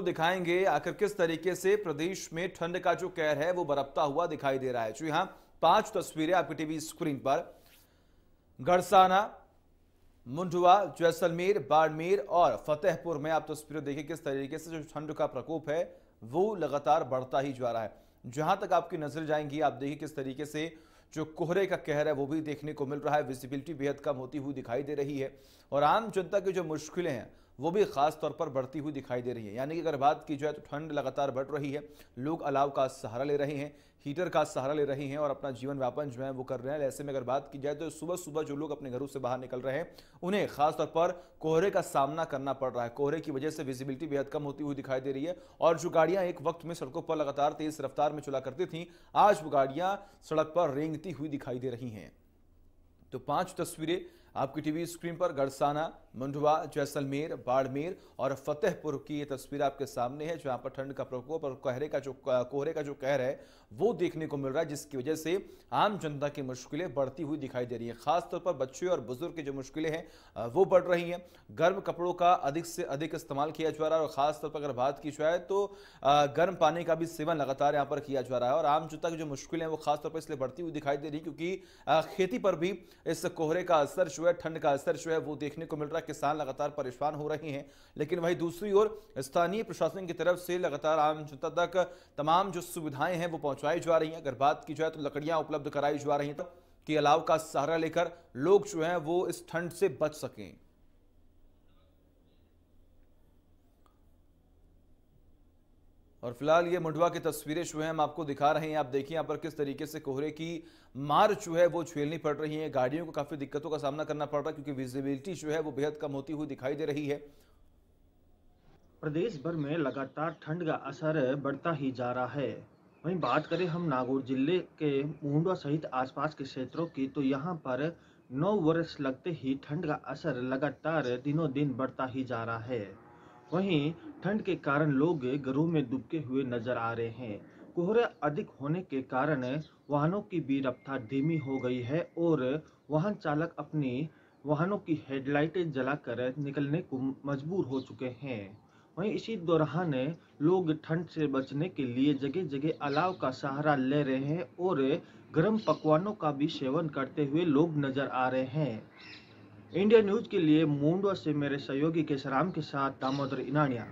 तो दिखाएंगे आखिर किस तरीके से प्रदेश में ठंड का जो कहर है वो बरपता हुआ दिखाई दे रहा है जी हाँ पांच तस्वीरें आपकी टीवी स्क्रीन पर गड़साना मुंडवा जैसलमेर बाड़मेर और फतेहपुर में आप तस्वीरें देखिए किस तरीके से जो ठंड का प्रकोप है वो लगातार बढ़ता ही जा रहा है जहां तक आपकी नजर जाएंगी आप देखिए किस तरीके से जो कोहरे का कहर है वो भी देखने को मिल रहा है विजिबिलिटी बेहद कम होती हुई दिखाई दे रही है और आम जनता की जो मुश्किलें हैं वो भी खास तौर पर बढ़ती हुई दिखाई दे रही है यानी कि अगर बात की जाए तो ठंड लगातार बढ़ रही है लोग अलाव का सहारा ले रहे हैं हीटर का सहारा ले रहे हैं और अपना जीवन व्यापन जो है वो कर रहे हैं ऐसे में अगर बात की जाए तो सुबह सुबह जो लोग अपने घरों से बाहर निकल रहे हैं उन्हें खासतौर पर कोहरे का सामना करना पड़ रहा है कोहरे की वजह से विजिबिलिटी बेहद कम होती हुई दिखाई दे रही है और जो गाड़ियां एक वक्त में सड़कों पर लगातार तेज रफ्तार में चला करती थी आज वो गाड़ियां सड़क पर रेंगती हुई दिखाई दे रही हैं तो पांच तस्वीरें आपकी टीवी स्क्रीन पर गड़साना मुंडवा जैसलमेर बाड़मेर और फतेहपुर की ये तस्वीर आपके सामने है जहां पर ठंड का प्रकोप और कोहरे का जो कोहरे का जो कहर है वो देखने को मिल रहा है जिसकी वजह से आम जनता की मुश्किलें बढ़ती हुई दिखाई दे रही है खासतौर पर बच्चे और बुजुर्ग की जो मुश्किलें हैं वो बढ़ रही हैं गर्म कपड़ों का अधिक से अधिक इस्तेमाल किया जा रहा है और खासतौर पर अगर बात की जाए तो गर्म पानी का भी सेवन लगातार यहाँ पर किया जा रहा है और आम जनता की जो मुश्किलें हैं वो खासतौर पर इसलिए बढ़ती हुई दिखाई दे रही है क्योंकि खेती पर भी इस कोहरे का असर जो है ठंड का असर जो है वो देखने को मिल रहा है किसान लगातार परेशान हो रहे हैं लेकिन वही दूसरी ओर स्थानीय प्रशासन की तरफ से लगातार आम जनता तक तमाम जो सुविधाएं हैं वो पहुंचाई जा रही हैं अगर बात की जाए तो लकड़ियां उपलब्ध कराई जा रही हैं तो कि अलाव का सहारा लेकर लोग जो है वो इस ठंड से बच सकें और फिलहाल ये मुंडवा की तस्वीरें जो है हम आपको दिखा रहे हैं आप देखिए यहाँ पर किस तरीके से कोहरे की मार जो है वो झेलनी पड़ रही है गाड़ियों को काफ़ी दिक्कतों का सामना करना पड़ रहा है क्योंकि विजिबिलिटी जो है वो बेहद कम होती हुई दिखाई दे रही है प्रदेश भर में लगातार ठंड का असर बढ़ता ही जा रहा है वहीं बात करें हम नागौर जिले के मुंडवा सहित आसपास के क्षेत्रों की तो यहाँ पर नौ वर्ष लगते ही ठंड का असर लगातार दिनों दिन बढ़ता ही जा रहा है वहीं ठंड के कारण लोग घरों में दुबके हुए नजर आ रहे हैं कोहरे अधिक होने के कारण वाहनों की भी रफ्तार धीमी हो गई है और वाहन चालक अपनी वाहनों की हेडलाइटें जलाकर निकलने को मजबूर हो चुके हैं वहीं इसी दौरान लोग ठंड से बचने के लिए जगह जगह अलाव का सहारा ले रहे हैं और गर्म पकवानों का भी सेवन करते हुए लोग नजर आ रहे हैं इंडिया न्यूज के लिए मुंडवा से मेरे सहयोगी केसराम के साथ दामोदर इनानिया